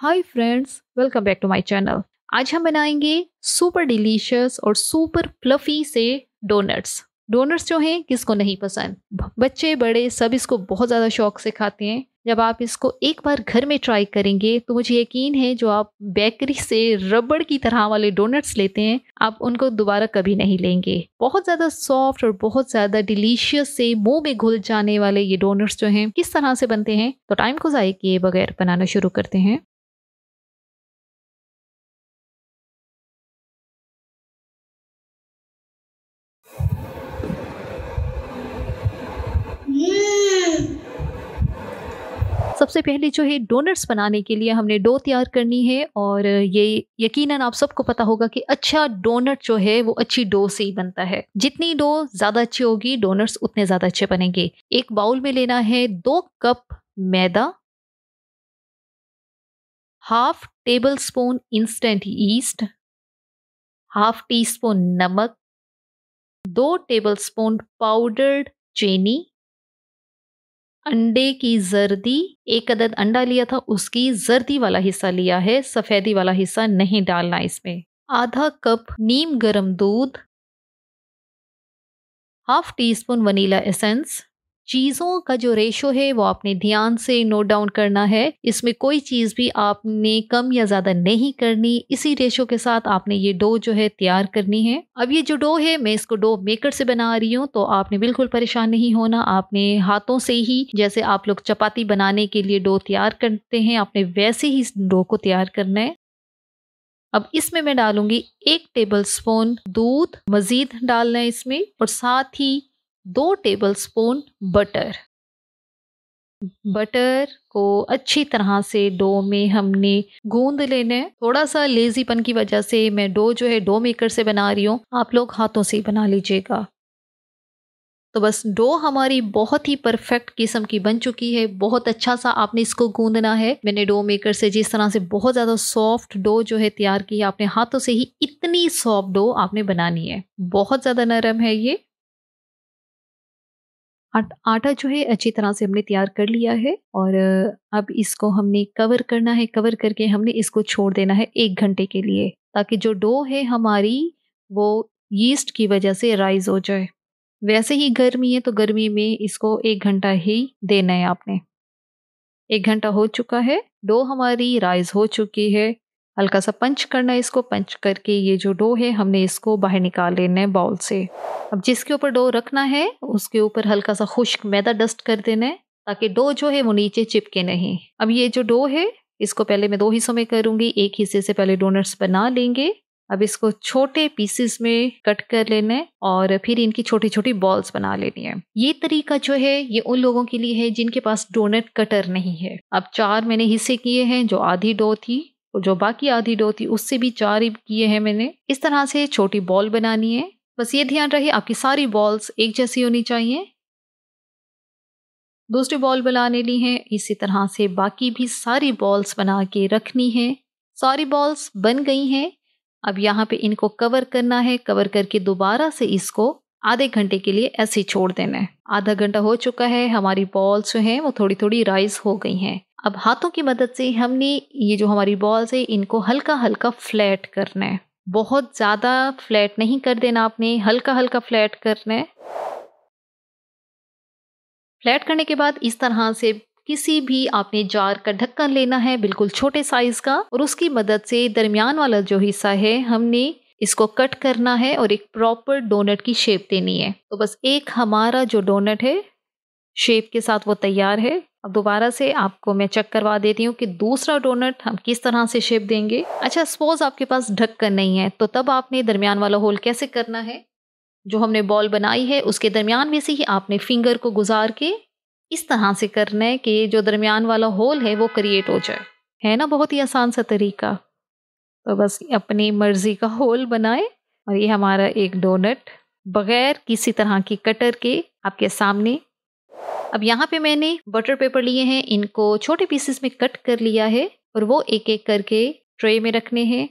Hi friends welcome back to my channel आज हम बनाएंगे सुपर डिलीशियस और सुपर फ्लफी से डोनट्स डोनट्स जो हैं किसको नहीं पसंद बच्चे बड़े सब इसको बहुत ज़्यादा शौक से खाते हैं जब आप इसको एक बार घर में ट्राई करेंगे तो मुझे यकीन है जो आप बेकरी से रबड़ की तरह वाले डोनट्स लेते हैं आप उनको दोबारा कभी नहीं लेंगे बहुत ज़्यादा सॉफ्ट और बहुत ज़्यादा डिलीशियस से मुंह में घुल जाने वाले ये डोनट्स जो हैं किस तरह से बनते हैं तो टाइम को ज़ाय किए बगैर बनाना शुरू करते हैं सबसे पहले जो है डोनट्स बनाने के लिए हमने डो तैयार करनी है और ये यकीनन आप सबको पता होगा कि अच्छा डोनट जो है वो अच्छी डो से ही बनता है जितनी डो ज़्यादा अच्छी होगी डोनट्स उतने ज़्यादा अच्छे बनेंगे एक बाउल में लेना है दो कप मैदा half tablespoon instant yeast half teaspoon नमक दो टेबल स्पून पाउडर्ड चीनी अंडे की जर्दी एक अदद अंडा लिया था उसकी जर्दी वाला हिस्सा लिया है सफ़ेदी वाला हिस्सा नहीं डालना इसमें आधा कप नीम गरम दूध half teaspoon vanilla essence चीज़ों का जो रेशो है वो आपने ध्यान से नोट डाउन करना है इसमें कोई चीज़ भी आपने कम या ज़्यादा नहीं करनी इसी रेशो के साथ आपने ये डो जो है तैयार करनी है अब ये जो डो है मैं इसको डो मेकर से बना रही हूँ तो आपने बिल्कुल परेशान नहीं होना आपने हाथों से ही जैसे आप लोग चपाती बनाने के लिए डो तैयार करते हैं आपने वैसे ही इस डो को तैयार करना है अब इसमें मैं डालूंगी एक टेबल स्पून दूध मज़ीद डालना है इसमें और साथ ही दो टेबलस्पून बटर बटर को अच्छी तरह से डो में हमने गूंद लेना है थोड़ा सा लेजीपन की वजह से मैं डो जो है डो मेकर से बना रही हूँ आप लोग हाथों से ही बना लीजिएगा तो बस डो हमारी बहुत ही परफेक्ट किस्म की बन चुकी है बहुत अच्छा सा आपने इसको गूंदना है मैंने डो मेकर से जिस तरह से बहुत ज़्यादा सॉफ्ट डो जो है तैयार की है आपने हाथों से ही इतनी सॉफ्ट डो आपने बनानी है बहुत ज़्यादा नरम है ये आटा जो है अच्छी तरह से हमने तैयार कर लिया है और अब इसको हमने कवर करना है कवर करके हमने इसको छोड़ देना है एक घंटे के लिए ताकि जो डो है हमारी वो यीस्ट की वजह से राइज हो जाए वैसे ही गर्मी है तो गर्मी में इसको एक घंटा ही देना है आपने एक घंटा हो चुका है डो हमारी राइज हो चुकी है हल्का सा पंच करना है इसको पंच करके ये जो डो है हमने इसको बाहर निकाल लेना है बाउल से अब जिसके ऊपर डो रखना है उसके ऊपर हल्का सा खुश्क मैदा डस्ट कर देना है ताकि डो जो है वो नीचे चिपके नहीं अब ये जो डो है इसको पहले मैं दो हिस्सों में करूँगी एक हिस्से से पहले डोनट्स बना लेंगे अब इसको छोटे पीसेस में कट कर लेना है और फिर इनकी छोटी छोटी बॉल्स बना लेनी है ये तरीका जो है ये उन लोगों के लिए है जिनके पास डोनट कटर नहीं है अब चार मैंने हिस्से किए हैं जो आधी डो थी जो बाकी आधी डो थी उससे भी चार ही किए हैं मैंने इस तरह से छोटी बॉल बनानी है बस ये ध्यान रहे आपकी सारी बॉल्स एक जैसी होनी चाहिए दूसरी बॉल बनाने ली है इसी तरह से बाकी भी सारी बॉल्स बना के रखनी है सारी बॉल्स बन गई हैं अब यहाँ पे इनको कवर करना है कवर करके दोबारा से इसको आधे घंटे के लिए ऐसे छोड़ देना है आधा घंटा हो चुका है हमारी बॉल्स जो हैं वो थोड़ी थोड़ी राइज हो गई हैं अब हाथों की मदद से हमने ये जो हमारी बॉल्स है इनको हल्का हल्का फ्लैट करना है बहुत ज़्यादा फ्लैट नहीं कर देना आपने हल्का हल्का फ्लैट करना है फ्लैट करने के बाद इस तरह से किसी भी आपने जार का ढक्कन लेना है बिल्कुल छोटे साइज का और उसकी मदद से दरमियान वाला जो हिस्सा है हमने इसको कट करना है और एक प्रॉपर डोनट की शेप देनी है तो बस एक हमारा जो डोनट है शेप के साथ वो तैयार है अब दोबारा से आपको मैं चेक करवा देती हूँ कि दूसरा डोनट हम किस तरह से शेप देंगे अच्छा सपोज आपके पास ढक्कन नहीं है तो तब आपने दरमियान वाला होल कैसे करना है जो हमने बॉल बनाई है उसके दरमियान में से ही आपने फिंगर को गुजार के इस तरह से करना है कि जो दरमियान वाला होल है वो क्रिएट हो जाए है ना बहुत ही आसान सा तरीका तो बस अपनी मर्ज़ी का होल बनाए और ये हमारा एक डोनट बग़ैर किसी तरह की कटर के आपके सामने अब यहाँ पे मैंने बटर पेपर लिए हैं इनको छोटे पीसेस में कट कर लिया है और वो एक एक करके ट्रे में रखने हैं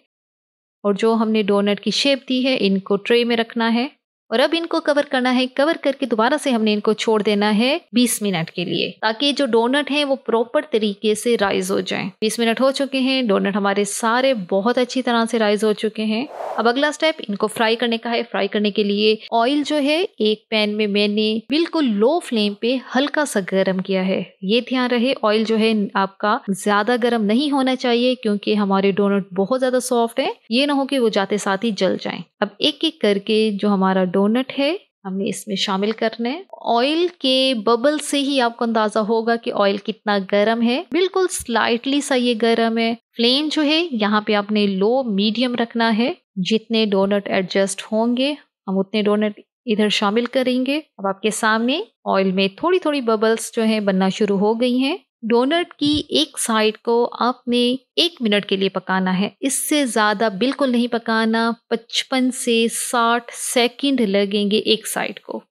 और जो हमने डोनट की शेप दी है इनको ट्रे में रखना है और अब इनको कवर करना है कवर करके दोबारा से हमने इनको छोड़ देना है 20 मिनट के लिए ताकि जो डोनट हैं वो प्रॉपर तरीके से राइज हो जाएं 20 मिनट हो चुके हैं डोनट हमारे सारे बहुत अच्छी तरह से राइज हो चुके हैं अब अगला स्टेप इनको फ्राई करने का है फ्राई करने के लिए ऑयल जो है एक पैन में मैंने बिल्कुल लो फ्लेम पे हल्का सा गर्म किया है ये ध्यान रहे ऑयल जो है आपका ज्यादा गर्म नहीं होना चाहिए क्योंकि हमारे डोनट बहुत ज्यादा सॉफ्ट है ये ना हो कि वो जाते साथ ही जल जाए अब एक एक करके जो हमारा डोनट है हमने इसमें शामिल करने ऑयल के बबल से ही आपको अंदाजा होगा कि ऑयल कितना गर्म है बिल्कुल स्लाइटली सा ये गर्म है फ्लेम जो है यहाँ पे आपने लो मीडियम रखना है जितने डोनट एडजस्ट होंगे हम उतने डोनट इधर शामिल करेंगे अब आपके सामने ऑयल में थोड़ी थोड़ी बबल्स जो है बनना शुरू हो गई हैं डोनट की एक साइड को आपने एक मिनट के लिए पकाना है इससे ज़्यादा बिल्कुल नहीं पकाना पचपन से साठ सेकेंड लगेंगे एक साइड को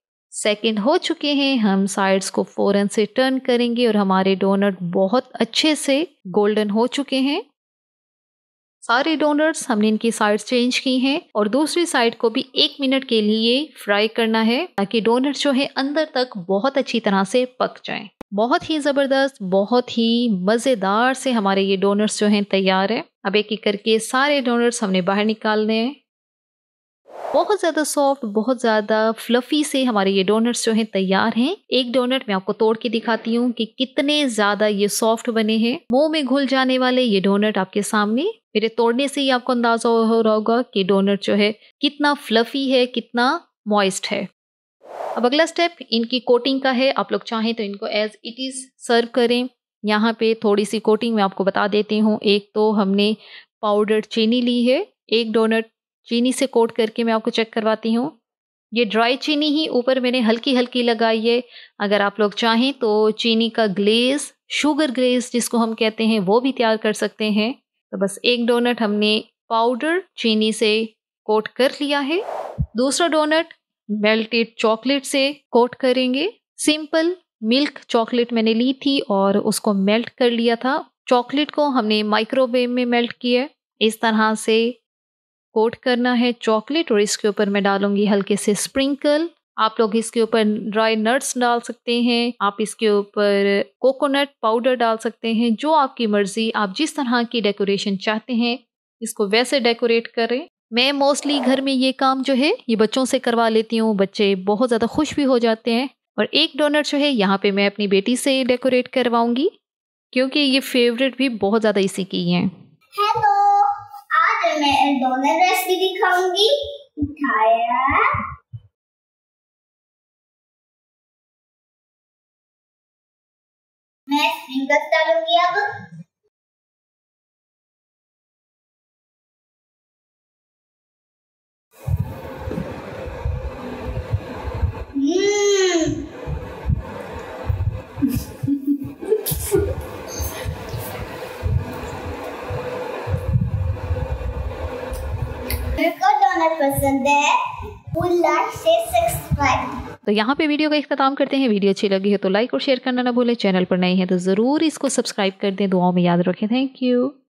सेकेंड हो चुके हैं हम साइड्स को फ़ौरन से टर्न करेंगे और हमारे डोनट बहुत अच्छे से गोल्डन हो चुके हैं सारे डोनट्स हमने इनकी साइड चेंज की हैं और दूसरी साइड को भी एक मिनट के लिए फ्राई करना है ताकि डोनट जो है अंदर तक बहुत अच्छी तरह से पक जाएं। बहुत ही ज़बरदस्त बहुत ही मज़ेदार से हमारे ये डोनर्स जो हैं तैयार हैं अब एक एक करके सारे डोनर्स हमने बाहर निकालने हैं बहुत ज़्यादा सॉफ्ट बहुत ज़्यादा फ्लफी से हमारे ये डोनर्स जो हैं तैयार हैं एक डोनट मैं आपको तोड़ के दिखाती हूँ कि कितने ज़्यादा ये सॉफ्ट बने हैं मुँह में घुल जाने वाले ये डोनट आपके सामने मेरे तोड़ने से ही आपको अंदाजा हो रहा होगा कि डोनट जो है कितना फ्लफी है कितना मॉइस्ट है अब अगला स्टेप इनकी कोटिंग का है आप लोग चाहें तो इनको एज इट इज़ सर्व करें यहाँ पे थोड़ी सी कोटिंग मैं आपको बता देती हूँ एक तो हमने पाउडर चीनी ली है एक डोनट चीनी से कोट करके मैं आपको चेक करवाती हूँ ये ड्राई चीनी ही ऊपर मैंने हल्की हल्की लगाई है अगर आप लोग चाहें तो चीनी का ग्लेज शुगर ग्लेज जिसको हम कहते हैं वो भी तैयार कर सकते हैं तो बस एक डोनट हमने पाउडर चीनी से कोट कर लिया है दूसरा डोनट मेल्टेड चॉकलेट से कोट करेंगे सिंपल मिल्क चॉकलेट मैंने ली थी और उसको मेल्ट कर लिया था चॉकलेट को हमने माइक्रोवेव में मेल्ट किया इस तरह से कोट करना है चॉकलेट और इसके ऊपर मैं डालूंगी हल्के से स्प्रिंकल आप लोग इसके ऊपर ड्राई नट्स डाल सकते हैं आप इसके ऊपर कोकोनट पाउडर डाल सकते हैं जो आपकी मर्जी आप जिस तरह की डेकोरेशन चाहते हैं इसको वैसे डेकोरेट करें मैं मोस्टली घर में ये काम जो है ये बच्चों से करवा लेती हूँ बच्चे बहुत ज़्यादा खुश भी हो जाते हैं और एक डोनर जो है यहाँ पे मैं अपनी बेटी से डेकोरेट करवाऊंगी क्योंकि ये फेवरेट भी बहुत ज़्यादा इसी की है हेलो आज मैं डोनट रेसिपी दिखाऊंगी मैं स्प्रिंकल्स डालूंगी अब तो यहाँ पे वीडियो का इख्ताम करते हैं वीडियो अच्छी लगी है तो लाइक और शेयर करना ना भूलें चैनल पर नए हैं तो ज़रूर इसको सब्सक्राइब कर दें दुआओं में याद रखें थैंक यू